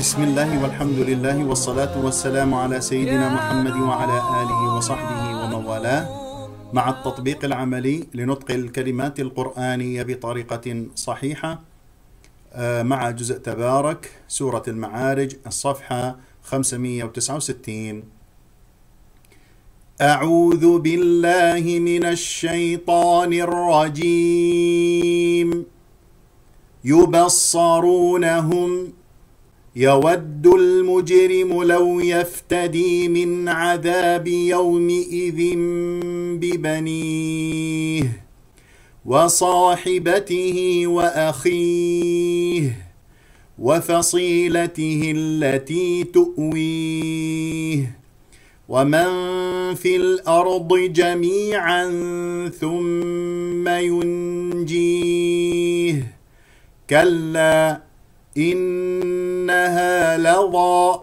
بسم الله والحمد لله والصلاة والسلام على سيدنا محمد وعلى آله وصحبه ومن والاه مع التطبيق العملي لنطق الكلمات القرآنية بطريقة صحيحة مع جزء تبارك سورة المعارج الصفحة 569 أعوذ بالله من الشيطان الرجيم يبصرونهم يود المجرم لو يفتدي من عذاب يومئذ ببنيه وصاحبته واخيه وفصيلته التي تؤويه ومن في الارض جميعا ثم ينجيه كلا إنها لظى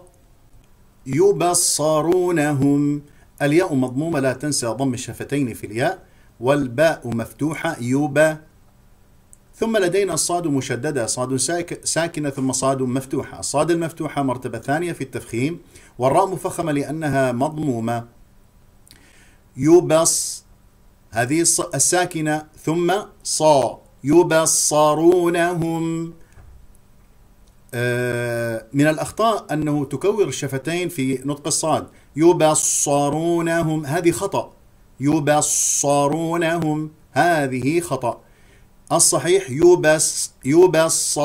يبصرونهم الياء مضمومة لا تنسى ضم الشفتين في الياء والباء مفتوحة يوبا ثم لدينا الصاد مشددة صاد ساكنة ثم صاد مفتوحة الصاد المفتوحة مرتبة ثانية في التفخيم والراء مفخمة لأنها مضمومة يبص هذه الساكنة ثم صا يبصرونهم آه، من الأخطاء أنه تكور الشفتين في نطق الصاد يبصرونهم هذه خطأ يبصرونهم هذه خطأ الصحيح يبص يبص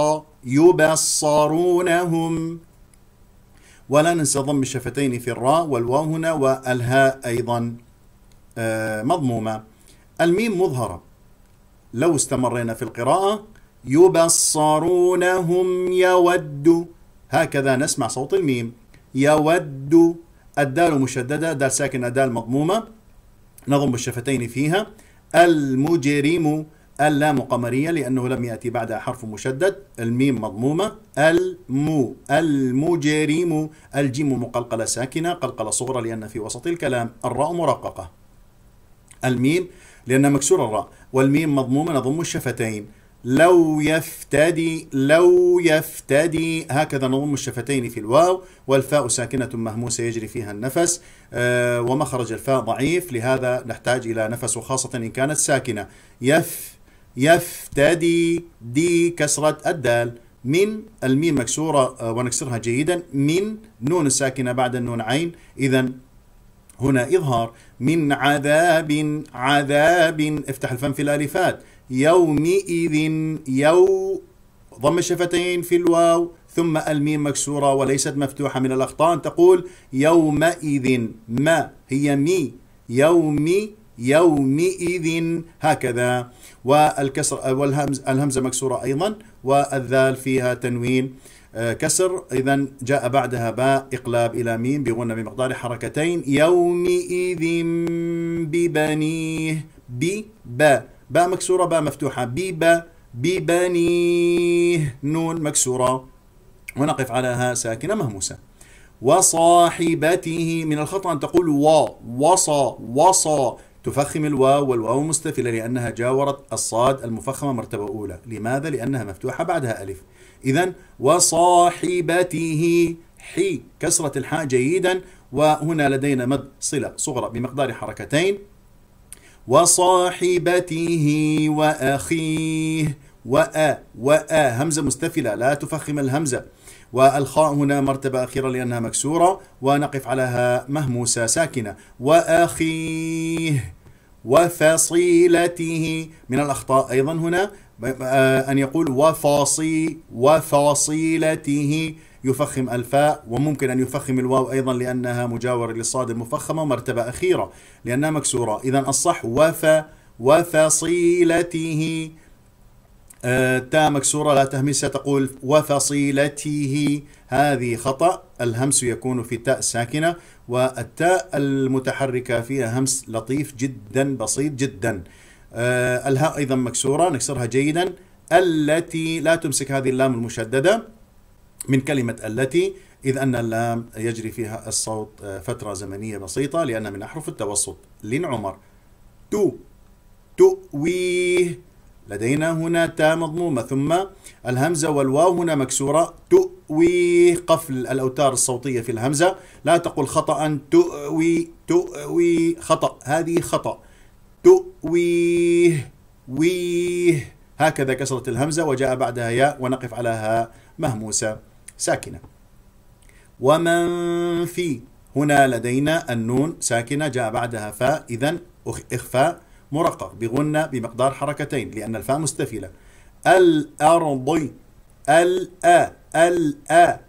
يبصرونهم ولا ننسى ضم الشفتين في الراء والواو هنا والهاء أيضا آه، مضمومة الميم مظهرة لو استمرينا في القراءة يبصرونهم يود هكذا نسمع صوت الميم يود الدال مشددة دال ساكنة دال مضمومة نضم الشفتين فيها المجرم اللام قمرية لأنه لم يأتي بعدها حرف مشدد الميم مضمومة الم المجرم الجيم مقلقلة ساكنة قلقلة صغرى لأن في وسط الكلام الراء مرققة الميم لأن مكسور الراء والميم مضمومة نضم الشفتين لو يفتدي لو يفتدي هكذا نضم الشفتين في الواو والفاء ساكنة مهموسة يجري فيها النفس آه، ومخرج الفاء ضعيف لهذا نحتاج إلى نفس وخاصة إن كانت ساكنة يف يفتدي دي كسرة الدال من الميم مكسورة آه، ونكسرها جيدا من نون الساكنة بعد النون عين إذا هنا إظهار من عذاب عذاب افتح الفم في الألفات يومئذ يو ضم الشفتين في الواو ثم الميم مكسورة وليست مفتوحة من الأخطاء تقول يومئذ ما هي مي يومي يومئذ هكذا والكسر والهمز الهمزة مكسورة أيضا والذال فيها تنوين آه، كسر إذا جاء بعدها باء إقلاب إلى ميم بغنى بمقدار حركتين يومئذ ببنيه بب باء مكسورة باء مفتوحة بيبا ببنيه نون مكسورة ونقف على ها ساكنة مهموسة وصاحبته من الخطأ أن تقول و وصى وصى تفخم الواو والواو مستفلة لأنها جاورت الصاد المفخمة مرتبة أولى لماذا؟ لأنها مفتوحة بعدها ألف إذا وصاحبته حي كسرة الحاء جيدا وهنا لدينا مد صلة صغرى بمقدار حركتين وصاحبته وأخيه وأ وأ همزة مستفلة لا تفخم الهمزة والخاء هنا مرتبة أخيرة لأنها مكسورة ونقف علىها مهموسة ساكنة وأخيه وفصيلته من الأخطاء أيضا هنا أن يقول وفاصي وفصيلته يفخم الفاء وممكن أن يفخم الواو أيضا لأنها مجاورة للصاد المفخمة مرتبة أخيرة لأنها مكسورة إذا الصح وف وفصيلته آه مكسورة لا تهمسها تقول وفصيلته هذه خطأ الهمس يكون في تاء ساكنة والتاء المتحركة فيها همس لطيف جدا بسيط جدا آه الهاء أيضا مكسورة نكسرها جيدا التي لا تمسك هذه اللام المشددة من كلمة التي إذ أن اللام يجري فيها الصوت آه، فترة زمنية بسيطة لأن من أحرف التوسط لين عمر تو تؤويه لدينا هنا تاء مضمومة ثم الهمزة والواو هنا مكسورة تؤوي قفل الأوتار الصوتية في الهمزة لا تقل خطأ تؤوي تؤوي خطأ هذه خطأ تؤويه ويه هكذا كسرت الهمزة وجاء بعدها ياء ونقف على هاء مهموسة ساكنة ومن في هنا لدينا النون ساكنة جاء بعدها فاء إذا إخفاء مرقق بغنة بمقدار حركتين لأن الفاء مستفلة الأرض الأ الأ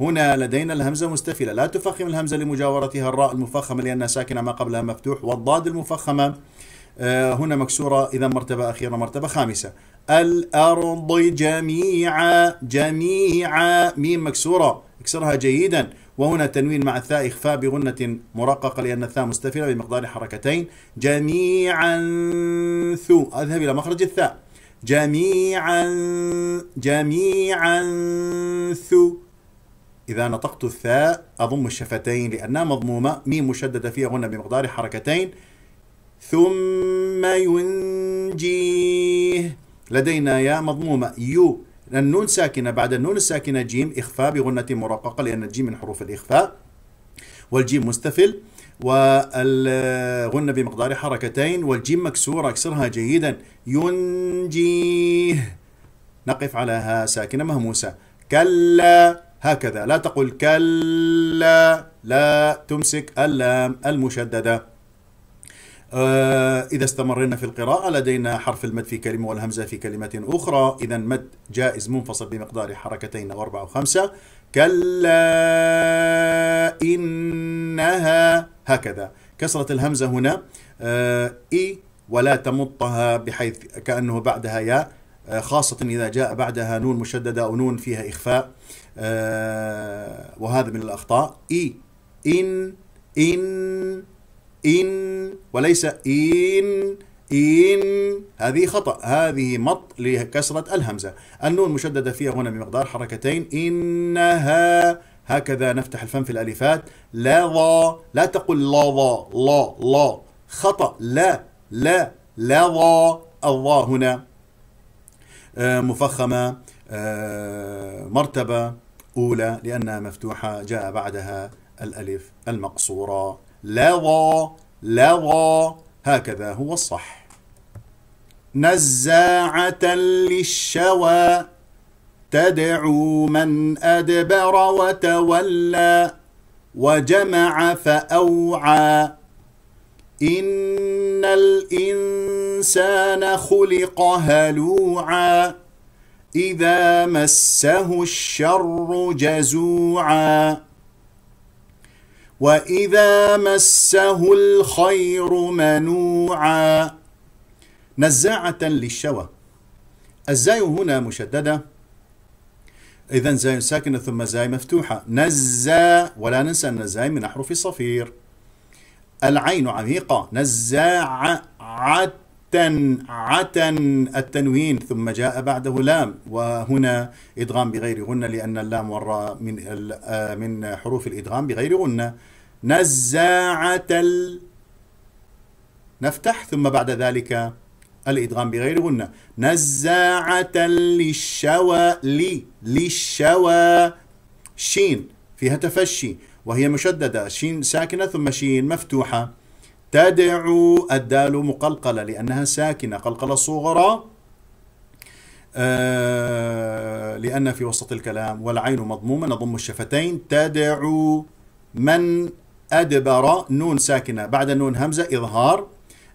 هنا لدينا الهمزة مستفلة لا تفخم الهمزة لمجاورتها الراء المفخمة لأنها ساكنة ما قبلها مفتوح والضاد المفخمة آه، هنا مكسورة إذا مرتبة أخيرة مرتبة خامسة الأرض جميعا جميعا ميم مكسورة اكسرها جيدا وهنا تنوين مع الثاء إخفاء بغنة مرققة لأن الثاء مستفلة بمقدار حركتين جميعا ثو أذهب إلى مخرج الثاء جميعا جميعا ثو إذا نطقت الثاء أضم الشفتين لأنها مضمومة ميم مشددة فيها غنة بمقدار حركتين ثم ينجيه لدينا يا مضمومة يو النون ساكنة بعد النون الساكنة جيم إخفاء بغنة مرققة لأن الجيم من حروف الإخفاء والجيم مستفل والغنة بمقدار حركتين والجيم مكسورة اكسرها جيدا ينجيه نقف على ها ساكنة مهموسة كلا هكذا لا تقل كلا لا تمسك اللام المشدده آه، إذا استمرنا في القراءة لدينا حرف المد في كلمة والهمزة في كلمة أخرى إذا مد جائز منفصل بمقدار حركتين وأربعة وخمسة كلا إنها هكذا كسرة الهمزة هنا آه، إي ولا تمطها بحيث كأنه بعدها ياء آه، خاصة إذا جاء بعدها نون مشددة أو نون فيها إخفاء وهذا من الأخطاء إي إن إن إن وليس إن إن هذه خطأ هذه مط لكسرة الهمزة النون مشددة فيها هنا بمقدار حركتين إنها هكذا نفتح الفم في الألفات لا ضا لا تقل لا ضا لا لا خطأ لا لا لا ضا الضا هنا آه، مفخمة آه، مرتبة أولى لأنها مفتوحة جاء بعدها الألف المقصورة لظى لظى هكذا هو الصح نزاعة للشوى تدعو من أدبر وتولى وجمع فأوعى إن الإنسان خلق هلوعا إذا مسه الشر جزوعا وإذا مسه الخير منوعا نزاعة للشوى الزاي هنا مشددة إذا زاي ساكنة ثم زاي مفتوحة نزا ولا ننسى أن الزاي من أحرف الصفير العين عميقة نزاعة تنعة التنوين ثم جاء بعده لام وهنا إدغام بغير غنة لأن اللام والراء من آه، من حروف الإدغام بغير غنة نزاعة ال... نفتح ثم بعد ذلك الإدغام بغير غنة نزاعة للشوى لي للشوى شين فيها تفشي وهي مشددة شين ساكنة ثم شين مفتوحة تدعو الدال مقلقلة لأنها ساكنة قلقلة صغرى آه، لأن في وسط الكلام والعين مضمومة نضم الشفتين تدعو من أدبر نون ساكنة بعد النون همزة إظهار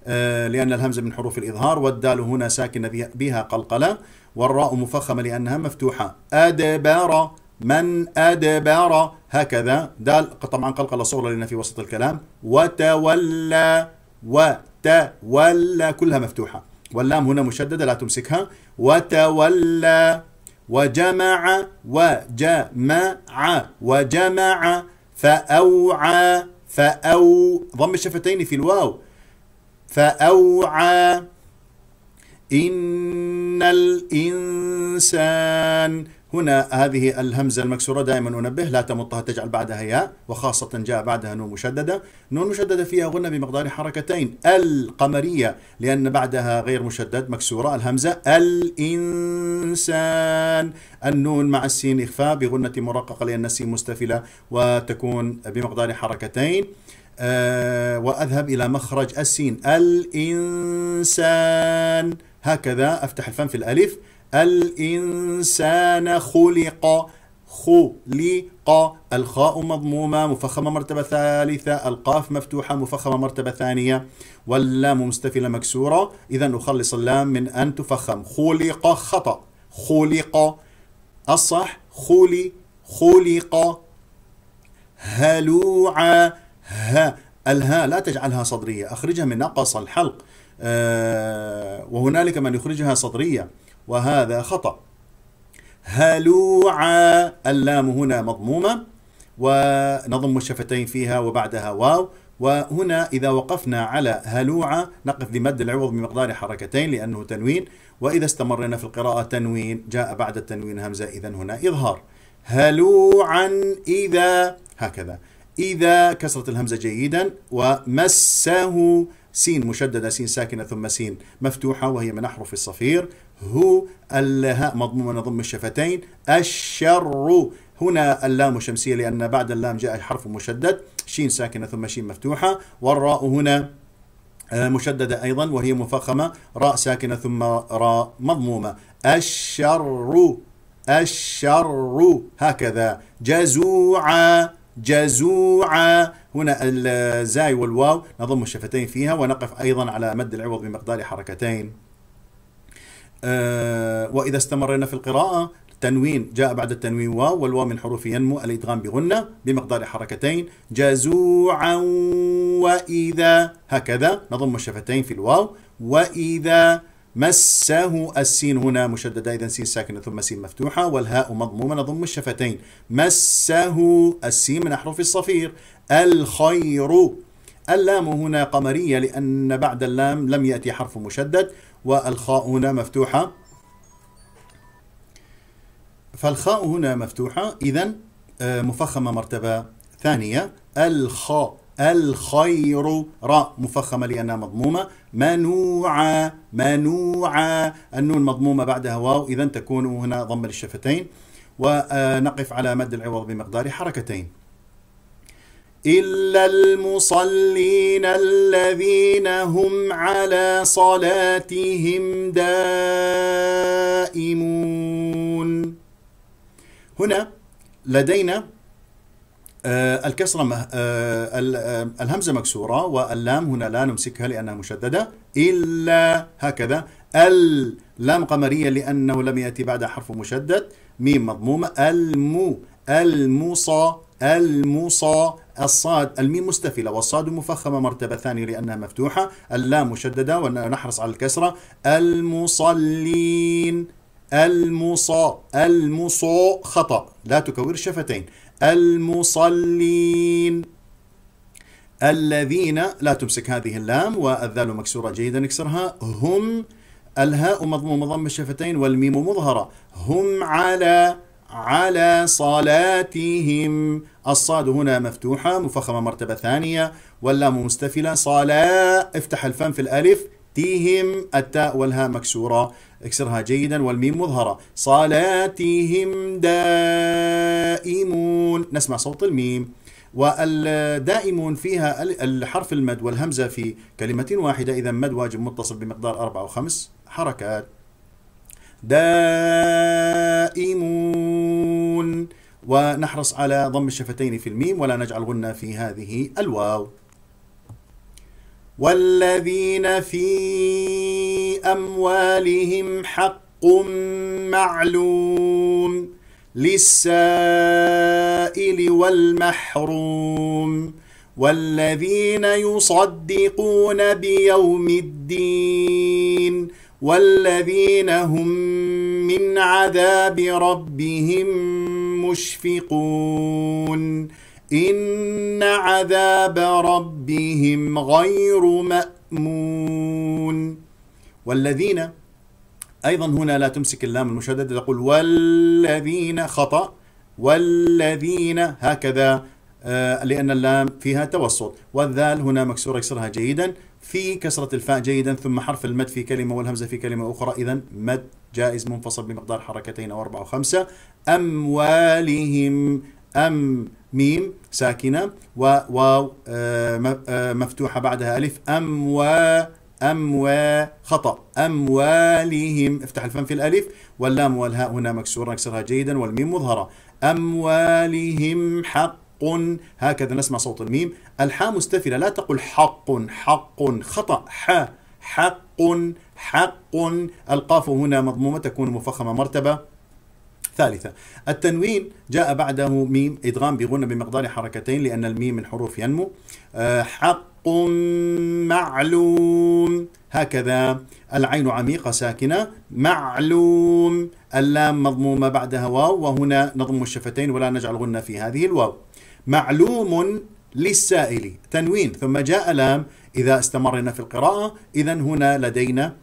آه، لأن الهمزة من حروف الإظهار والدال هنا ساكنة بها قلقلة والراء مفخمة لأنها مفتوحة أدبر من أدبر هكذا دال طبعا قلقلة صغرى لنا في وسط الكلام وتولى وتولى كلها مفتوحة واللام هنا مشددة لا تمسكها وتولى وجمع وجمع وجمع فأوعى فأو ضم الشفتين في الواو فأوعى إن الإنسان هنا هذه الهمزة المكسورة دائما أنبه لا تمطها تجعل بعدها ياء وخاصة جاء بعدها نون مشددة نون مشددة فيها غنة بمقدار حركتين القمرية لأن بعدها غير مشدد مكسورة الهمزة الإنسان النون مع السين إخفاء بغنة مرققة لأن السين مستفلة وتكون بمقدار حركتين أه وأذهب إلى مخرج السين الإنسان هكذا أفتح الفم في الألف الإنسان خلق خلق الخاء مضمومة مفخمة مرتبة ثالثة القاف مفتوحة مفخمة مرتبة ثانية واللام مستفلة مكسورة إذا نخلص اللام من أن تفخم خلق خطأ خلق الصح خلي خلق هلوعا ها الهاء لا تجعلها صدرية أخرجها من نقص الحلق آه، وهنالك من يخرجها سطرية وهذا خطأ هلوعا اللام هنا مضمومة ونضم الشفتين فيها وبعدها واو وهنا إذا وقفنا على هلوعة نقف بمد العوض بمقدار حركتين لأنه تنوين وإذا استمرنا في القراءة تنوين جاء بعد التنوين همزة إذا هنا إظهار هلوعا إذا هكذا إذا كسرت الهمزة جيدا ومسه سين مشددة سين ساكنة ثم سين مفتوحة وهي من أحرف الصفير هو الهاء مضمومة نضم الشفتين الشر هنا اللام شمسية لأن بعد اللام جاء حرف مشدد شين ساكنة ثم شين مفتوحة والراء هنا آه، مشددة أيضا وهي مفخمة راء ساكنة ثم راء مضمومة الشر الشر هكذا جزوعا جزوعا هنا الزاي والواو نضم الشفتين فيها ونقف أيضا على مد العوض بمقدار حركتين آه، وإذا استمرنا في القراءة تنوين جاء بعد التنوين واو والواو من حروف ينمو الادغام بغنه بمقدار حركتين جزوعا واذا هكذا نضم الشفتين في الواو واذا مسه السين هنا مشدده اذا سين ساكنه ثم سين مفتوحه والهاء مضمومه نضم الشفتين مسه السين من احرف الصفير الخير اللام هنا قمرية لأن بعد اللام لم يأتي حرف مشدد والخاء هنا مفتوحة فالخاء هنا مفتوحة إذا آه، مفخمة مرتبة ثانية الخاء الخير راء مفخمة لأنها مضمومة منوعة منوعة النون مضمومة بعدها واو إذا تكون هنا ضم للشفتين ونقف على مد العوض بمقدار حركتين إلا المصلين الذين هم على صلاتهم دائمون هنا لدينا آه، الكسرة آه، آه، الهمزة مكسورة واللام هنا لا نمسكها لأنها مشددة إلا هكذا اللام قمرية لأنه لم يأتي بعد حرف مشدد ميم مضمومة المو المصا المصا الصاد الميم مستفلة والصاد مفخمة مرتبة ثانية لأنها مفتوحة اللام مشددة ونحرص على الكسرة المصلين المصا المصو خطأ لا تكور شفتين المصلين الذين لا تمسك هذه اللام والذال مكسورة جيدا نكسرها هم الهاء مضمومة ضم الشفتين والميم مظهرة هم على على صلاتهم الصاد هنا مفتوحة مفخمة مرتبة ثانية واللام مستفلة صلاة افتح الفم في الألف تيهم التاء والهاء مكسورة اكسرها جيدا والميم مظهرة صلاتهم دائمون نسمع صوت الميم والدائمون فيها الحرف المد والهمزة في كلمة واحدة إذا مد واجب متصل بمقدار أربعة أو خمس حركات دائمون ونحرص على ضم الشفتين في الميم ولا نجعل غنى في هذه الواو والذين في أموالهم حق معلوم للسائل والمحروم والذين يصدقون بيوم الدين والذين هم من عذاب ربهم مشفقون إن عذاب ربهم غير مأمون والذين أيضا هنا لا تمسك اللام المشددة تقول والذين خطأ والذين هكذا آه، لأن اللام فيها توسط والذال هنا مكسورة يكسرها جيدا في كسرة الفاء جيدا ثم حرف المد في كلمة والهمزة في كلمة أخرى إذا مد جائز منفصل بمقدار حركتين أو أربعة أو خمسة أموالهم أم ميم ساكنة وواو آه، آه، مفتوحة بعدها ألف أموا أموا خطأ أموالهم افتح الفم في الألف واللام والهاء هنا مكسورة نكسرها جيدا والميم مظهرة أموالهم حق حق هكذا نسمع صوت الميم الحاء مستفلة لا تقل حق حق خطأ حا حق حق القاف هنا مضمومة تكون مفخمة مرتبة ثالثة التنوين جاء بعده ميم إدغام بغنى بمقدار حركتين لأن الميم من حروف ينمو آه، حق معلوم هكذا العين عميقة ساكنة معلوم اللام مضمومة بعدها واو وهنا نضم الشفتين ولا نجعل غنى في هذه الواو معلوم للسائل تنوين ثم جاء لام إذا استمرنا في القراءة إذا هنا لدينا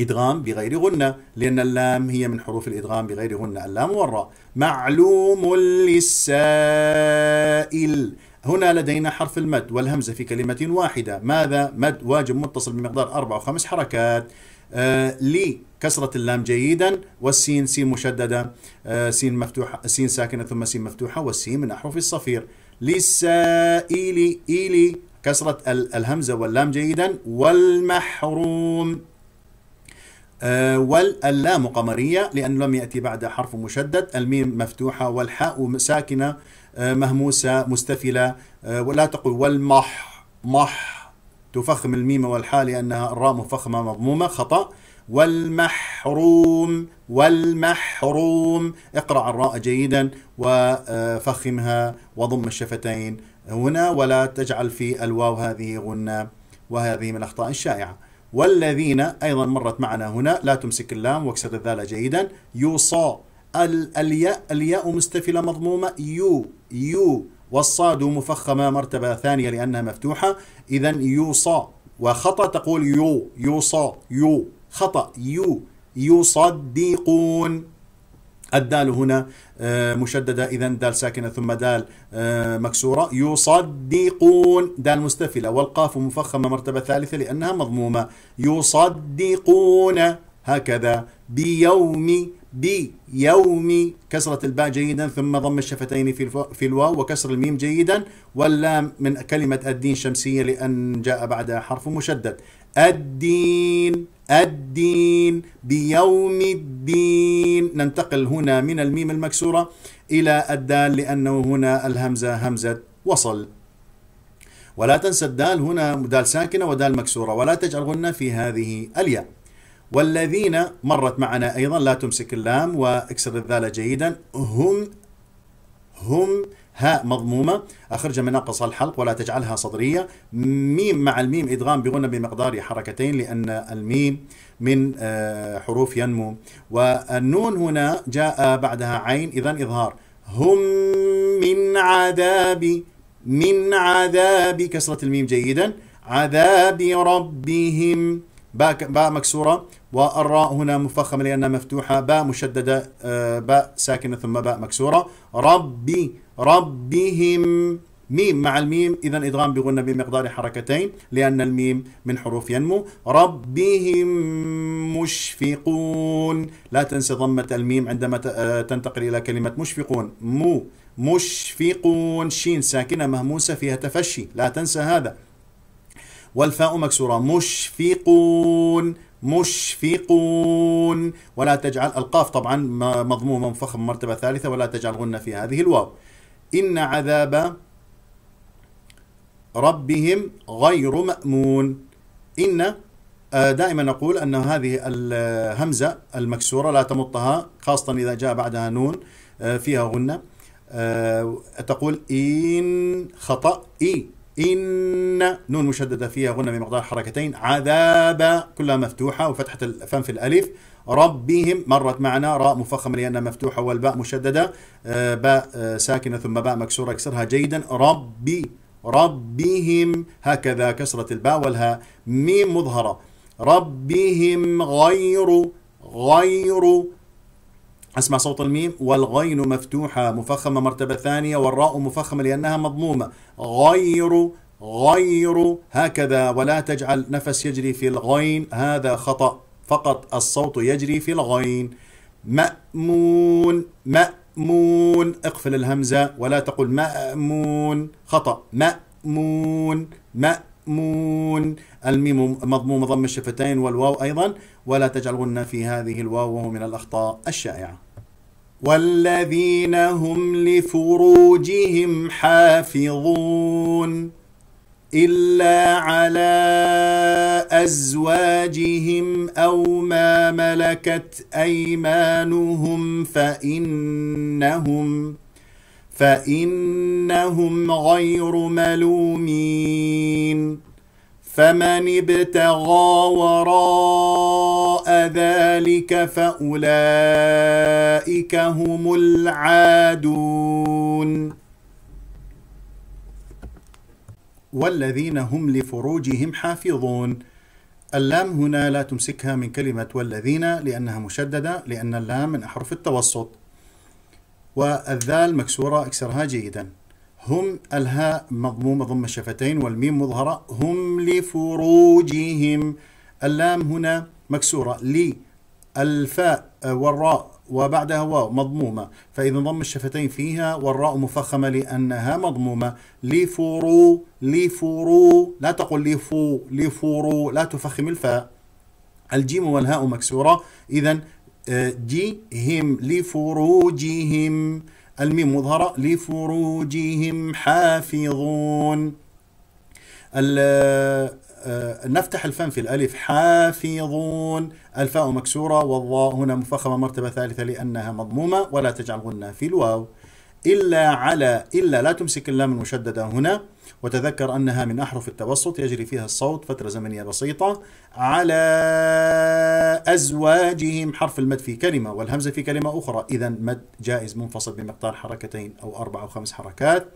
إدغام بغير غنة لأن اللام هي من حروف الإدغام بغير غنة اللام والراء معلوم للسائل هنا لدينا حرف المد والهمزة في كلمة واحدة ماذا مد واجب متصل بمقدار أربع وخمس حركات آه، لي كسرة اللام جيدا والسين سين مشددة آه، سين مفتوحة سين ساكنة ثم سين مفتوحة والسين من أحرف الصفير للسائل إيلي كسرة الهمزة واللام جيدا والمحروم آه، واللام قمرية لأن لم يأتي بعد حرف مشدد الميم مفتوحة والحاء ساكنة مهموسة مستفلة ولا تقول والمح مح تفخم الميم والحال لأنها الراء مفخمة مضمومة خطأ والمحروم والمحروم اقرأ الراء جيدا وفخمها وضم الشفتين هنا ولا تجعل في الواو هذه غنة وهذه من الأخطاء الشائعة والذين أيضا مرت معنا هنا لا تمسك اللام واكسر الذال جيدا يوصى الياء الياء مستفلة مضمومة يو يو والصاد مفخمة مرتبة ثانية لأنها مفتوحة إذا يوصى وخطأ تقول يو يوصى يو خطأ يو يصدقون الدال هنا آه، مشددة إذا دال ساكنة ثم دال آه، مكسورة يصدقون دال مستفلة والقاف مفخمة مرتبة ثالثة لأنها مضمومة يصدقون هكذا بيوم بيوم كسرة الباء جيدا ثم ضم الشفتين في في الواو وكسر الميم جيدا واللام من كلمة الدين شمسية لأن جاء بعدها حرف مشدد الدين الدين بيوم الدين ننتقل هنا من الميم المكسورة إلى الدال لأنه هنا الهمزة همزة وصل ولا تنسى الدال هنا دال ساكنة ودال مكسورة ولا تجعل غنة في هذه الياء والذين مرت معنا أيضا لا تمسك اللام واكسر الذال جيدا هم هم هاء مضمومة أخرج من ناقص الحلق ولا تجعلها صدرية ميم مع الميم إدغام بغنى بمقدار حركتين لأن الميم من آه، حروف ينمو والنون هنا جاء بعدها عين إذا إظهار هم من عذاب من عذاب كسرة الميم جيدا عذاب ربهم باء مكسورة والراء هنا مفخمة لأنها مفتوحة باء مشددة آه، باء ساكنة ثم باء مكسورة ربي ربهم ميم مع الميم إذا إدغام بغنة بمقدار حركتين لأن الميم من حروف ينمو ربهم مشفقون لا تنسى ضمة الميم عندما آه، تنتقل إلى كلمة مشفقون مو مشفقون شين ساكنة مهموسة فيها تفشي لا تنسى هذا والفاء مكسورة مشفقون مشفقون ولا تجعل القاف طبعا مضمومة فخم مرتبة ثالثة ولا تجعل غنة في هذه الواو إن عذاب ربهم غير مأمون إن آه، دائما نقول أن هذه الهمزة المكسورة لا تمطها خاصة إذا جاء بعدها نون آه، فيها غنة آه، تقول إن خطأ إي إن نون مشددة فيها غنى بمقدار حركتين عذاب كلها مفتوحة وفتحة الفم في الألف ربهم مرت معنا راء مفخمة لأنها مفتوحة والباء مشددة آه، باء آه، ساكنة ثم باء مكسورة اكسرها جيدا ربي ربهم هكذا كسرة الباء والهاء ميم مظهرة ربهم غير غير اسمع صوت الميم والغين مفتوحة مفخمة مرتبة ثانية والراء مفخمة لأنها مضمومة غير غير هكذا ولا تجعل نفس يجري في الغين هذا خطأ فقط الصوت يجري في الغين مأمون مأمون اقفل الهمزة ولا تقل مأمون خطأ مأمون مأمون الميم مضموم ضم الشفتين والواو أيضا ولا تجعلن في هذه الواو وهو من الأخطاء الشائعة والذين هم لفروجهم حافظون إلا على أزواجهم أو ما ملكت أيمانهم فإنهم فإنهم غير ملومين فمن ابتغى وراء ذلك فأولئك هم العادون والذين هم لفروجهم حافظون اللام هنا لا تمسكها من كلمة والذين لأنها مشددة لأن اللام من أحرف التوسط والذال مكسورة اكسرها جيداً هم الهاء مضمومة ضم الشفتين والميم مظهرة هم لفروجهم اللام هنا مكسورة لي الفاء آه، والراء وبعدها واو مضمومة فإذا ضم الشفتين فيها والراء مفخمة لأنها مضمومة لفرو لفرو لا تقل لفو لفرو لا تفخم الفاء الجيم والهاء مكسورة إذا آه، جي هم لفروجهم الميم مظهرة لفروجهم حافظون آه، نفتح الفم في الألف حافظون الفاء مكسورة والضاء هنا مفخمة مرتبة ثالثة لأنها مضمومة ولا تجعل غنة في الواو إلا على إلا لا تمسك اللام المشددة هنا وتذكر أنها من أحرف التوسط يجري فيها الصوت فترة زمنية بسيطة على أزواجهم حرف المد في كلمة والهمزة في كلمة أخرى إذا مد جائز منفصل بمقدار حركتين أو أربع أو خمس حركات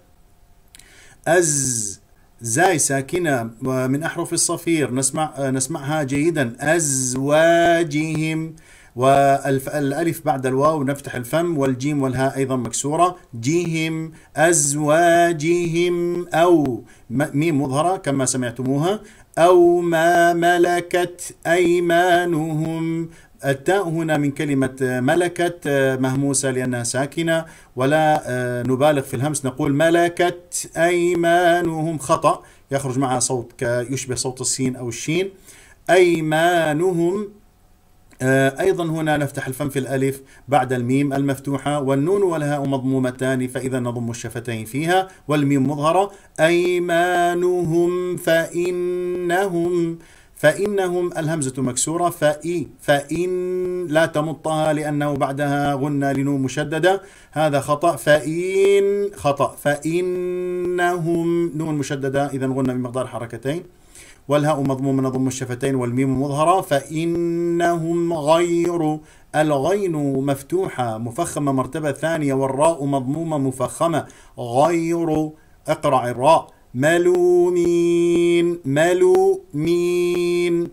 أز زاي ساكنة من أحرف الصفير نسمع نسمعها جيدا أزواجهم والألف بعد الواو نفتح الفم والجيم والهاء أيضا مكسورة جيهم أزواجهم أو ميم مظهرة كما سمعتموها أو ما ملكت أيمانهم التاء هنا من كلمة ملكت مهموسة لأنها ساكنة ولا آه، نبالغ في الهمس نقول ملكت أيمانهم خطأ يخرج معها صوت يشبه صوت السين أو الشين أيمانهم آه، أيضا هنا نفتح الفم في الألف بعد الميم المفتوحة والنون والهاء مضمومتان فإذا نضم الشفتين فيها والميم مظهرة أيمانهم فإنهم فإنهم الهمزة مكسورة فإي فإن لا تمطها لأنه بعدها غنى لنون مشددة هذا خطأ فإن خطأ فإنهم نون مشددة إذا غنى بمقدار حركتين والهاء مضمومة نضم الشفتين والميم مظهرة فإنهم غير الغين مفتوحة مفخمة مرتبة ثانية والراء مضمومة مفخمة غير اقرع الراء ملومين ملومين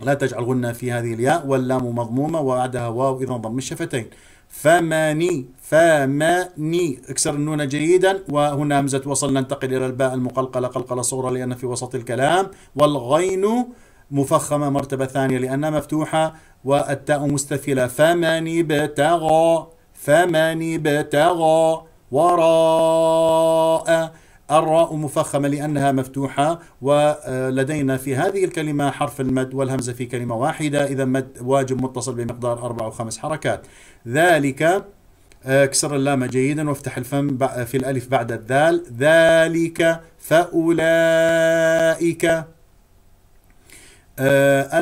لا تجعل غنة في هذه الياء واللام مضمومة وبعدها واو إذا ضم الشفتين فماني فماني اكسر النون جيدا وهنا همزة وصل ننتقل إلى الباء المقلقلة قلقلة صغرى لأن في وسط الكلام والغين مفخمة مرتبة ثانية لأنها مفتوحة والتاء مستفلة فماني بتغى فماني بتغى وراء الراء مفخمة لأنها مفتوحة ولدينا في هذه الكلمة حرف المد والهمزة في كلمة واحدة إذا مد واجب متصل بمقدار أربع أو خمس حركات ذلك آه، اكسر اللام جيدا وافتح الفم في الألف بعد الذال ذلك فأولئك آه،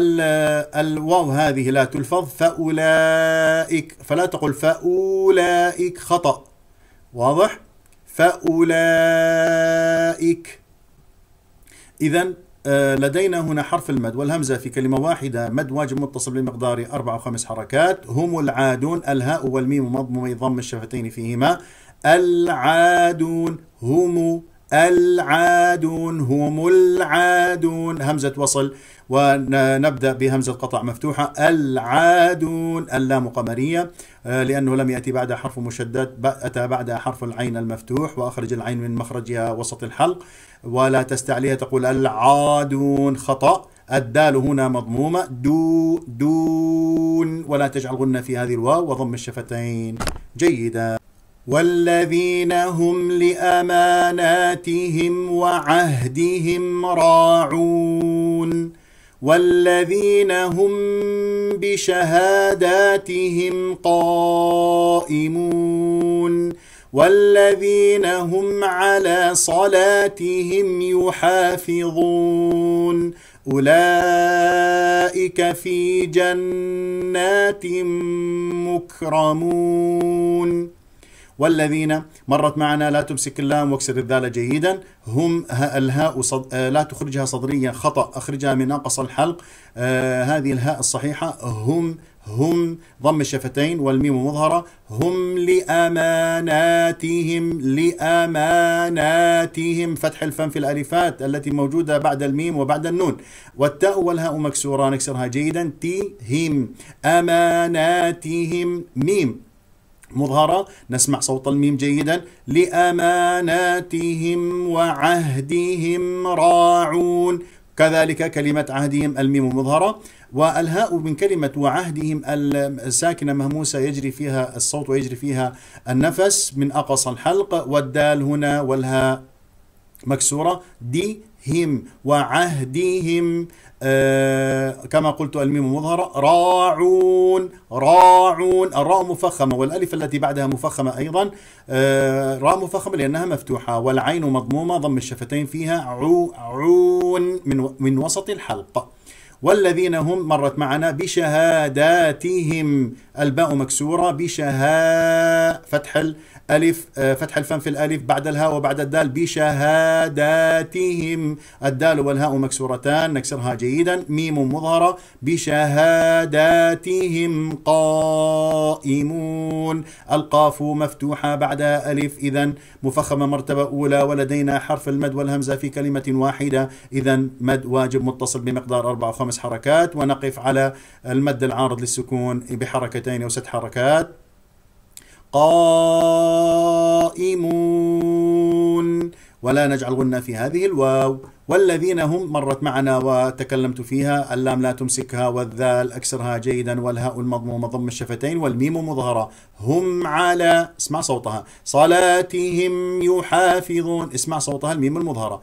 الواو هذه لا تلفظ فأولئك فلا تقل فأولئك خطأ واضح؟ فأولئك إذا آه، لدينا هنا حرف المد والهمزة في كلمة واحدة مد واجب متصل بمقدار أربع أو خمس حركات هم العادون الهاء والميم مضمومي ضم الشفتين فيهما العادون هم العادون هم العادون همزة وصل ونبدأ بهمزة قطع مفتوحة العادون اللام قمرية آه، لأنه لم يأتي بعد حرف مشدد أتى بعد حرف العين المفتوح وأخرج العين من مخرجها وسط الحلق ولا تستعليها تقول العادون خطأ الدال هنا مضمومة دو دون ولا تجعل غنة في هذه الواو وضم الشفتين جيدا والذين هم لأماناتهم وعهدهم راعون والذين هم بشهاداتهم قائمون والذين هم على صلاتهم يحافظون أولئك في جنات مكرمون والذين مرت معنا لا تمسك اللام واكسر الذال جيدا هم الهاء صد آه، لا تخرجها صدريا خطأ أخرجها من أقصى الحلق آه، هذه الهاء الصحيحة هم هم ضم الشفتين والميم مظهرة هم لأماناتهم لأماناتهم فتح الفم في الألفات التي موجودة بعد الميم وبعد النون والتاء والهاء مكسورة نكسرها جيدا تي هم أماناتهم ميم مظهرة نسمع صوت الميم جيدا لأماناتهم وعهدهم راعون كذلك كلمة عهدهم الميم مظهرة والهاء من كلمة وعهدهم الساكنة مهموسة يجري فيها الصوت ويجري فيها النفس من أقصى الحلق والدال هنا والهاء مكسورة دي هم وعهدهم آه، كما قلت الميم مظهرة راعون راعون الراء مفخمة والألف التي بعدها مفخمة أيضا آه، راء مفخمة لأنها مفتوحة والعين مضمومة ضم الشفتين فيها عو عون من, من وسط الحلق والذين هم مرت معنا بشهاداتهم الباء مكسورة بشهاء فتح ألف آه، فتح الفم في الألف بعد الهاء وبعد الدال بشهاداتهم الدال والهاء مكسورتان نكسرها جيدا ميم مظهرة بشهاداتهم قائمون القاف مفتوحة بعد ألف إذا مفخمة مرتبة أولى ولدينا حرف المد والهمزة في كلمة واحدة إذا مد واجب متصل بمقدار أربع أو خمس حركات ونقف على المد العارض للسكون بحركتين أو ست حركات قائمون ولا نجعل غنى في هذه الواو والذين هم مرت معنا وتكلمت فيها اللام لا تمسكها والذال أكسرها جيدا والهاء المضمومة ضم الشفتين والميم مظهرة هم على اسمع صوتها صلاتهم يحافظون اسمع صوتها الميم المظهرة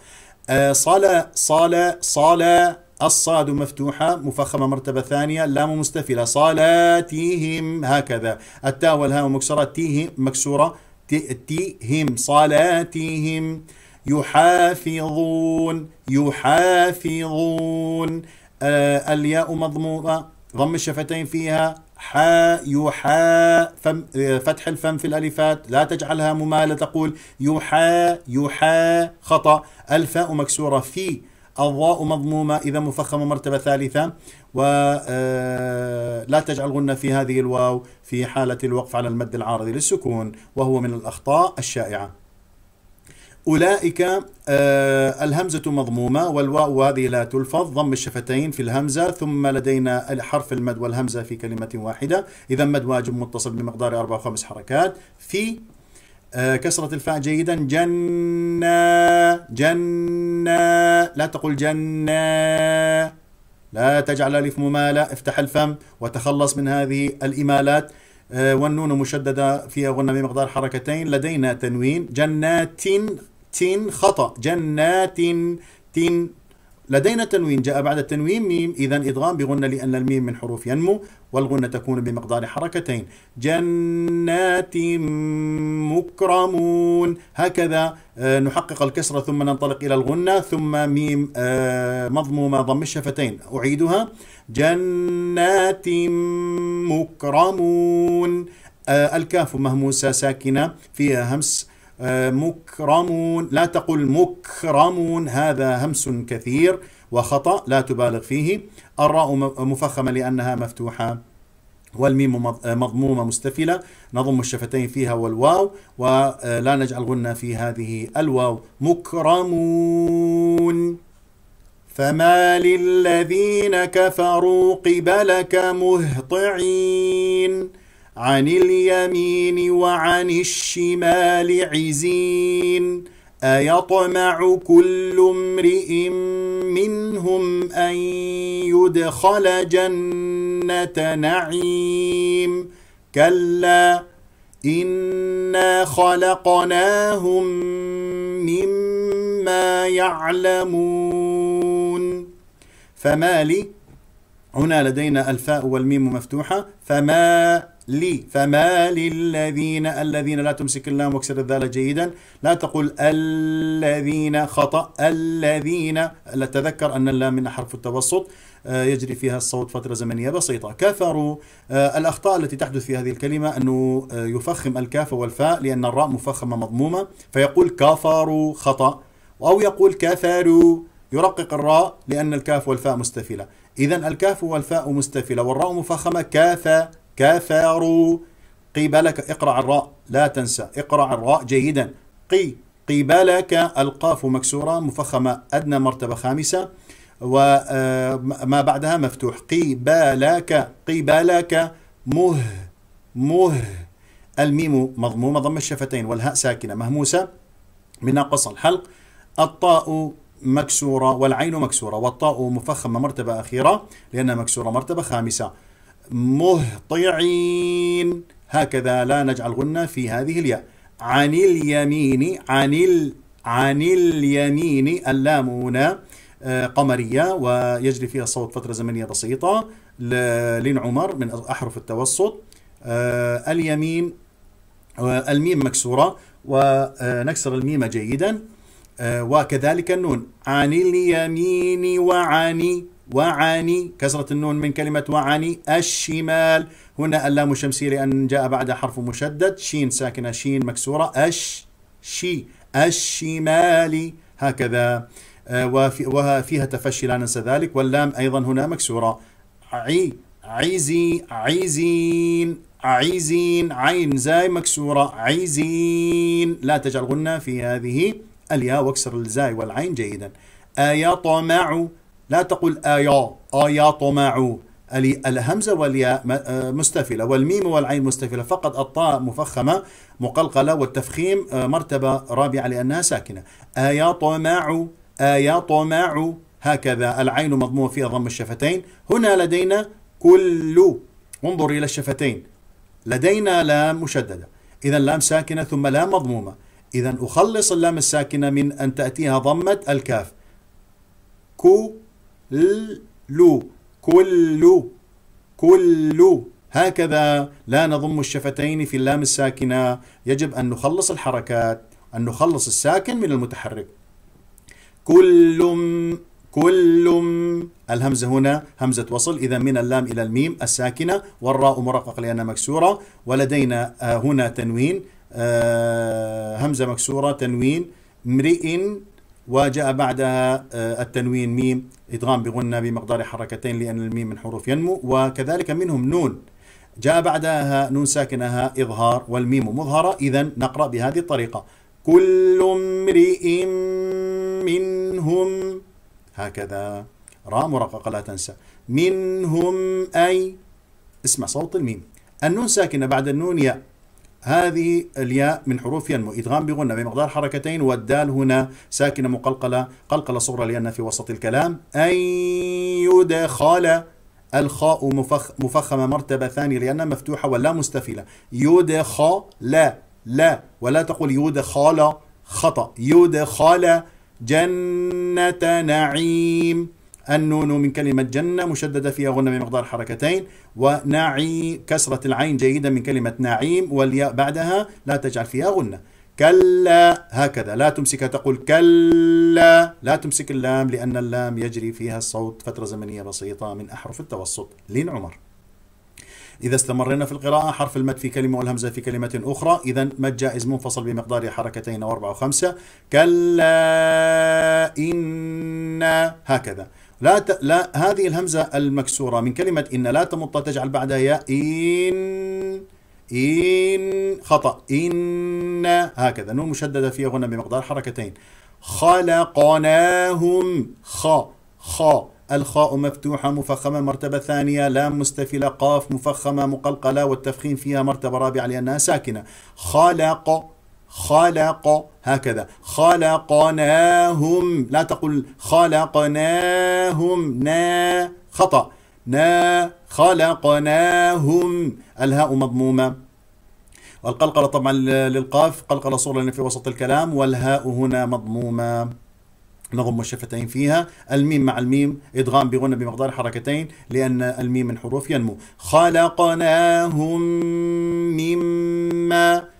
صلاة صلاة صلاة الصاد مفتوحة مفخمة مرتبة ثانية لام مستفلة صلاتهم هكذا التاء والهاء مكسورة تيهم مكسورة تيهم صلاتهم يحافظون يحافظون آه الياء مضمومة ضم الشفتين فيها حا يحا فم آه، فتح الفم في الألفات لا تجعلها ممالة تقول يحا يحا خطأ الفاء مكسورة في الظاء مضمومة إذا مفخمة مرتبة ثالثة ولا آه، تجعل غنة في هذه الواو في حالة الوقف على المد العارض للسكون وهو من الأخطاء الشائعة أولئك آه، الهمزة مضمومة والواو هذه لا تلفظ ضم الشفتين في الهمزة ثم لدينا حرف المد والهمزة في كلمة واحدة إذا مد واجب متصل بمقدار أربع وخمس حركات في آه، كسرة الفاء جيدا جنة جنة لا تقل جنة لا تجعل الف ممالة افتح الفم وتخلص من هذه الإمالات آه، والنون مشددة فيها غنة بمقدار حركتين لدينا تنوين جنات تن خطأ جنات تن لدينا تنوين جاء بعد التنوين ميم إذا إدغام بغنة لأن الميم من حروف ينمو والغنة تكون بمقدار حركتين جنات مكرمون هكذا آه، نحقق الكسرة ثم ننطلق إلى الغنة ثم ميم آه، مضمومة ضم الشفتين أعيدها جنات مكرمون آه، الكاف مهموسة ساكنة فيها همس آه، مكرمون لا تقل مكرمون هذا همس كثير وخطأ لا تبالغ فيه الراء مفخمة لأنها مفتوحة والميم آه، مضمومة مستفلة نضم الشفتين فيها والواو ولا آه، نجعل غنى في هذه الواو مكرمون فما للذين كفروا قبلك مهطعين عن اليمين وعن الشمال عزين أيطمع كل امرئ منهم أن يدخل جنة نعيم كلا إنا خلقناهم مما يعلمون فمالي هنا لدينا الفاء والميم مفتوحة فما لي فما للذين الذين لا تمسك اللام واكسر الذال جيدا لا تقول الذين خطأ الذين لا تذكر أن اللام من حرف التوسط آه، يجري فيها الصوت فترة زمنية بسيطة كفروا آه، الأخطاء التي تحدث في هذه الكلمة أنه آه، يفخم الكاف والفاء لأن الراء مفخمة مضمومة فيقول كفروا خطأ أو يقول كفروا يرقق الراء لأن الكاف والفاء مستفلة إذا الكاف والفاء مستفلة والراء مفخمة كاف كفروا قبلك اقرأ الراء لا تنسى اقرأ الراء جيدا قي قبلك القاف مكسورة مفخمة أدنى مرتبة خامسة وما آه، بعدها مفتوح قبلك قبلك مه مه الميم مضمومة ضم الشفتين والهاء ساكنة مهموسة من ناقص الحلق الطاء مكسورة والعين مكسورة والطاء مفخمة مرتبة أخيرة لأنها مكسورة مرتبة خامسة مهطعين هكذا لا نجعل غنة في هذه الياء عن اليمين عن ال عن اليمين اللام هنا آه، قمرية ويجري فيها الصوت فترة زمنية بسيطة لنعمر من أحرف التوسط آه، اليمين الميم مكسورة ونكسر آه، الميم جيدا وكذلك النون عن اليمين وعن وعاني كسرة النون من كلمة وعاني الشمال هنا اللام الشمسية لأن جاء بعد حرف مشدد شين ساكنة شين مكسورة أش شي الشمالي هكذا آه، وفي وفيها تفشي لا ننسى ذلك واللام أيضا هنا مكسورة عي عيزي عيزين عيزين عين زاي مكسورة عيزين لا تجعل غنى في هذه الياء واكسر الزاي والعين جيدا أيطمع لا تقل آيا آيا طماعو الهمزة والياء آه، مستفلة والميم والعين مستفلة فقط الطاء مفخمة مقلقلة والتفخيم آه، مرتبة رابعة لأنها ساكنة آيا طماعو آيا طماعو هكذا العين مضمومة فيها ضم الشفتين هنا لدينا كل انظر إلى الشفتين لدينا لام مشددة إذا لام ساكنة ثم لام مضمومة إذا أخلص اللام الساكنة من أن تأتيها ضمة الكاف كو كل كل كل هكذا لا نضم الشفتين في اللام الساكنة يجب أن نخلص الحركات أن نخلص الساكن من المتحرك كل كل الهمزة هنا همزة وصل إذا من اللام إلى الميم الساكنة والراء مرقق لأنها مكسورة ولدينا آه، هنا تنوين آه، همزة مكسورة تنوين امرئ وجاء بعدها آه، التنوين ميم إدغام بغنة بمقدار حركتين لأن الميم من حروف ينمو وكذلك منهم نون جاء بعدها نون ساكنها إظهار والميم مظهرة إذا نقرأ بهذه الطريقة كل امرئ منهم هكذا راء مرققة لا تنسى منهم أي اسمع صوت الميم النون ساكنة بعد النون ياء هذه الياء من حروف ينمو إدغام بغنة بمقدار حركتين والدال هنا ساكنة مقلقلة قلقلة صغرى لأنها في وسط الكلام أن يدخل الخاء مفخ مفخمة مرتبة ثانية لأنها مفتوحة ولا مستفيلة يدخل لا لا ولا تقول يدخل خطأ يدخل جنة نعيم النون من كلمة جنة مشددة فيها غنة بمقدار حركتين وناعي كسرة العين جيدا من كلمة نعيم والياء بعدها لا تجعل فيها غنة كلا هكذا لا تمسك تقول كلا لا تمسك اللام لأن اللام يجري فيها الصوت فترة زمنية بسيطة من أحرف التوسط لين عمر إذا استمرنا في القراءة حرف المد في كلمة والهمزة في كلمة أخرى إذا مد جائز منفصل بمقدار حركتين وأربعة وخمسة كلا إن هكذا لا, ت... لا هذه الهمزة المكسورة من كلمة إن لا تمط تجعل بعدها ياء إن إن خطأ إن هكذا نون مشددة فيها غنى بمقدار حركتين خلقناهم خ خ الخاء مفتوحة مفخمة مرتبة ثانية لام مستفلة قاف مفخمة مقلقلة والتفخيم فيها مرتبة رابعة لأنها ساكنة خلق خلق هكذا خلقناهم لا تقل خلقناهم نا خطأ نا خلقناهم الهاء مضمومة والقلقلة طبعا للقاف قلقلة صورة في وسط الكلام والهاء هنا مضمومة نضم الشفتين فيها الميم مع الميم إدغام بغنى بمقدار حركتين لأن الميم من حروف ينمو خلقناهم مما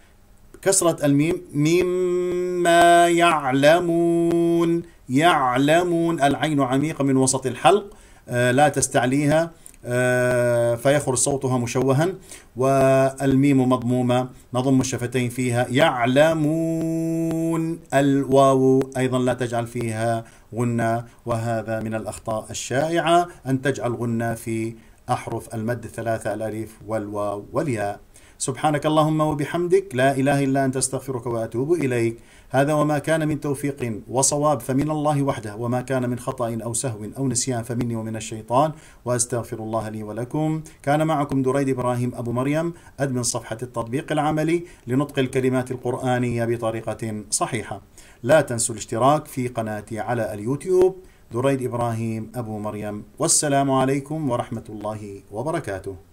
كسرة الميم مما يعلمون يعلمون العين عميقة من وسط الحلق آه، لا تستعليها آه، فيخرج صوتها مشوها والميم مضمومة نضم الشفتين فيها يعلمون الواو أيضا لا تجعل فيها غنة وهذا من الأخطاء الشائعة أن تجعل غنة في أحرف المد الثلاثة الألف والواو والياء سبحانك اللهم وبحمدك لا إله إلا أنت أستغفرك وأتوب إليك هذا وما كان من توفيق وصواب فمن الله وحده وما كان من خطأ أو سهو أو نسيان فمني ومن الشيطان وأستغفر الله لي ولكم كان معكم دريد إبراهيم أبو مريم أدمن صفحة التطبيق العملي لنطق الكلمات القرآنية بطريقة صحيحة لا تنسوا الاشتراك في قناتي على اليوتيوب دريد إبراهيم أبو مريم والسلام عليكم ورحمة الله وبركاته